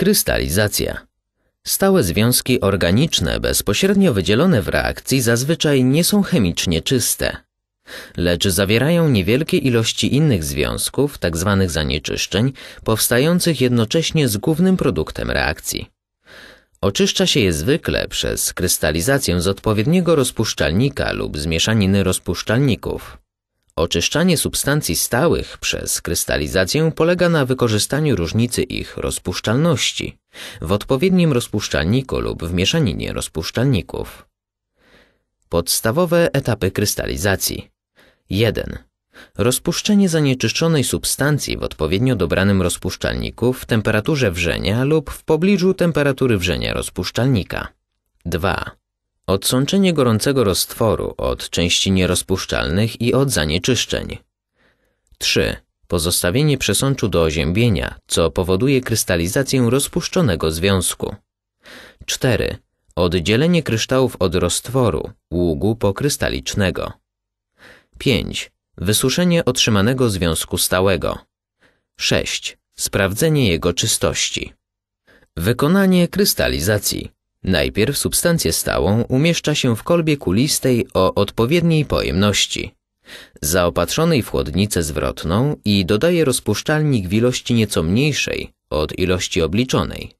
Krystalizacja. Stałe związki organiczne bezpośrednio wydzielone w reakcji zazwyczaj nie są chemicznie czyste, lecz zawierają niewielkie ilości innych związków, tzw. Tak zanieczyszczeń, powstających jednocześnie z głównym produktem reakcji. Oczyszcza się je zwykle przez krystalizację z odpowiedniego rozpuszczalnika lub zmieszaniny rozpuszczalników. Oczyszczanie substancji stałych przez krystalizację polega na wykorzystaniu różnicy ich rozpuszczalności w odpowiednim rozpuszczalniku lub w mieszaninie rozpuszczalników. Podstawowe etapy krystalizacji 1. Rozpuszczenie zanieczyszczonej substancji w odpowiednio dobranym rozpuszczalniku w temperaturze wrzenia lub w pobliżu temperatury wrzenia rozpuszczalnika. 2. Odsączenie gorącego roztworu od części nierozpuszczalnych i od zanieczyszczeń. 3. Pozostawienie przesączu do oziębienia, co powoduje krystalizację rozpuszczonego związku. 4. Oddzielenie kryształów od roztworu, ługu pokrystalicznego. 5. Wysuszenie otrzymanego związku stałego. 6. Sprawdzenie jego czystości. Wykonanie krystalizacji. Najpierw substancję stałą umieszcza się w kolbie kulistej o odpowiedniej pojemności, zaopatrzonej w chłodnicę zwrotną i dodaje rozpuszczalnik w ilości nieco mniejszej od ilości obliczonej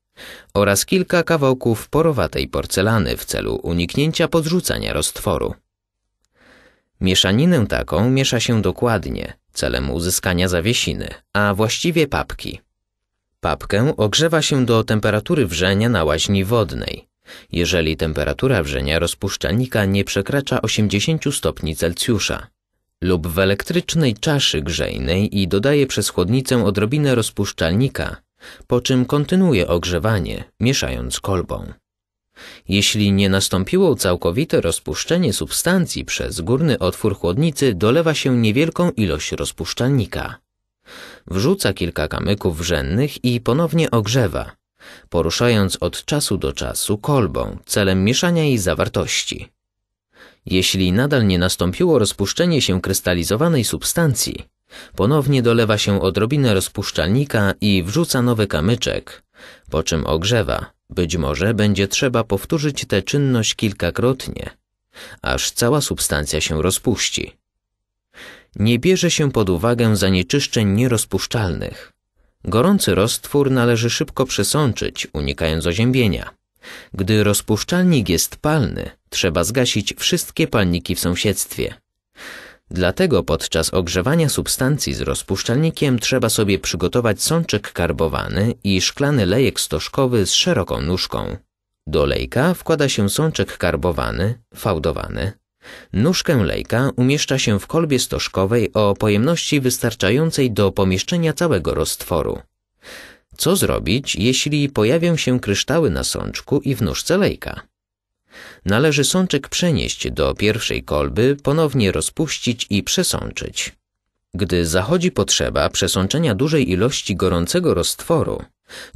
oraz kilka kawałków porowatej porcelany w celu uniknięcia podrzucania roztworu. Mieszaninę taką miesza się dokładnie celem uzyskania zawiesiny, a właściwie papki. Papkę ogrzewa się do temperatury wrzenia na łaźni wodnej, jeżeli temperatura wrzenia rozpuszczalnika nie przekracza 80 stopni Celsjusza lub w elektrycznej czaszy grzejnej i dodaje przez chłodnicę odrobinę rozpuszczalnika, po czym kontynuuje ogrzewanie, mieszając kolbą. Jeśli nie nastąpiło całkowite rozpuszczenie substancji przez górny otwór chłodnicy, dolewa się niewielką ilość rozpuszczalnika. Wrzuca kilka kamyków wrzennych i ponownie ogrzewa, poruszając od czasu do czasu kolbą celem mieszania jej zawartości. Jeśli nadal nie nastąpiło rozpuszczenie się krystalizowanej substancji, ponownie dolewa się odrobinę rozpuszczalnika i wrzuca nowy kamyczek, po czym ogrzewa. Być może będzie trzeba powtórzyć tę czynność kilkakrotnie, aż cała substancja się rozpuści. Nie bierze się pod uwagę zanieczyszczeń nierozpuszczalnych Gorący roztwór należy szybko przesączyć, unikając oziębienia. Gdy rozpuszczalnik jest palny, trzeba zgasić wszystkie palniki w sąsiedztwie. Dlatego podczas ogrzewania substancji z rozpuszczalnikiem trzeba sobie przygotować sączek karbowany i szklany lejek stożkowy z szeroką nóżką. Do lejka wkłada się sączek karbowany, fałdowany, Nóżkę lejka umieszcza się w kolbie stożkowej o pojemności wystarczającej do pomieszczenia całego roztworu. Co zrobić, jeśli pojawią się kryształy na sączku i w nóżce lejka? Należy sączek przenieść do pierwszej kolby, ponownie rozpuścić i przesączyć. Gdy zachodzi potrzeba przesączenia dużej ilości gorącego roztworu,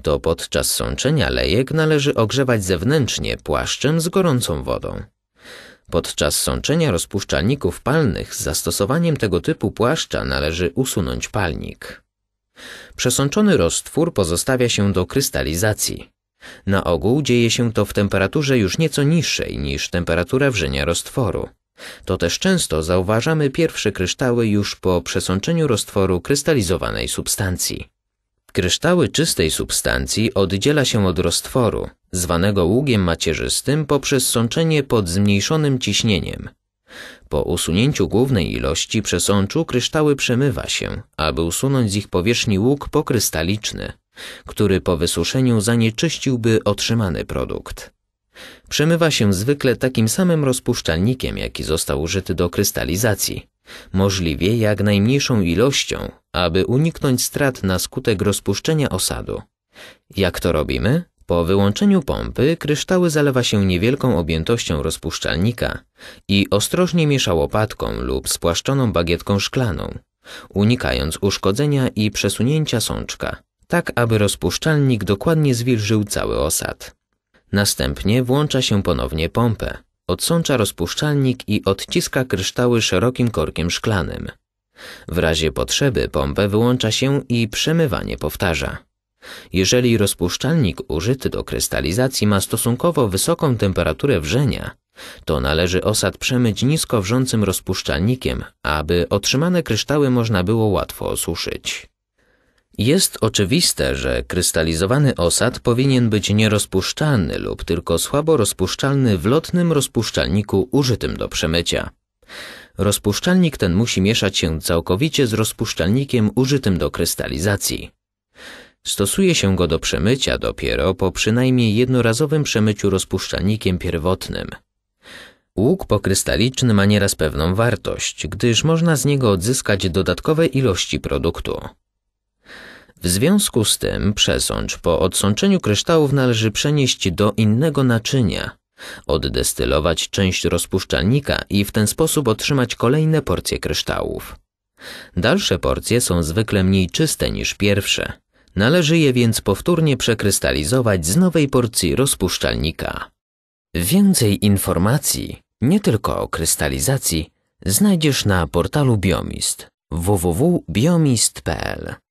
to podczas sączenia lejek należy ogrzewać zewnętrznie płaszczem z gorącą wodą. Podczas sączenia rozpuszczalników palnych z zastosowaniem tego typu płaszcza należy usunąć palnik. Przesączony roztwór pozostawia się do krystalizacji. Na ogół dzieje się to w temperaturze już nieco niższej niż temperatura wrzenia roztworu. To też często zauważamy pierwsze kryształy już po przesączeniu roztworu krystalizowanej substancji. Kryształy czystej substancji oddziela się od roztworu, zwanego ługiem macierzystym poprzez sączenie pod zmniejszonym ciśnieniem. Po usunięciu głównej ilości przesączu kryształy przemywa się, aby usunąć z ich powierzchni łuk pokrystaliczny, który po wysuszeniu zanieczyściłby otrzymany produkt. Przemywa się zwykle takim samym rozpuszczalnikiem, jaki został użyty do krystalizacji możliwie jak najmniejszą ilością, aby uniknąć strat na skutek rozpuszczenia osadu. Jak to robimy? Po wyłączeniu pompy kryształy zalewa się niewielką objętością rozpuszczalnika i ostrożnie miesza łopatką lub spłaszczoną bagietką szklaną, unikając uszkodzenia i przesunięcia sączka, tak aby rozpuszczalnik dokładnie zwilżył cały osad. Następnie włącza się ponownie pompę, odsącza rozpuszczalnik i odciska kryształy szerokim korkiem szklanym. W razie potrzeby pompę wyłącza się i przemywanie powtarza. Jeżeli rozpuszczalnik użyty do krystalizacji ma stosunkowo wysoką temperaturę wrzenia, to należy osad przemyć nisko wrzącym rozpuszczalnikiem, aby otrzymane kryształy można było łatwo osuszyć. Jest oczywiste, że krystalizowany osad powinien być nierozpuszczalny lub tylko słabo rozpuszczalny w lotnym rozpuszczalniku użytym do przemycia. Rozpuszczalnik ten musi mieszać się całkowicie z rozpuszczalnikiem użytym do krystalizacji. Stosuje się go do przemycia dopiero po przynajmniej jednorazowym przemyciu rozpuszczalnikiem pierwotnym. Łuk pokrystaliczny ma nieraz pewną wartość, gdyż można z niego odzyskać dodatkowe ilości produktu. W związku z tym przesącz po odsączeniu kryształów należy przenieść do innego naczynia, oddestylować część rozpuszczalnika i w ten sposób otrzymać kolejne porcje kryształów. Dalsze porcje są zwykle mniej czyste niż pierwsze. Należy je więc powtórnie przekrystalizować z nowej porcji rozpuszczalnika. Więcej informacji, nie tylko o krystalizacji, znajdziesz na portalu Biomist www.biomist.pl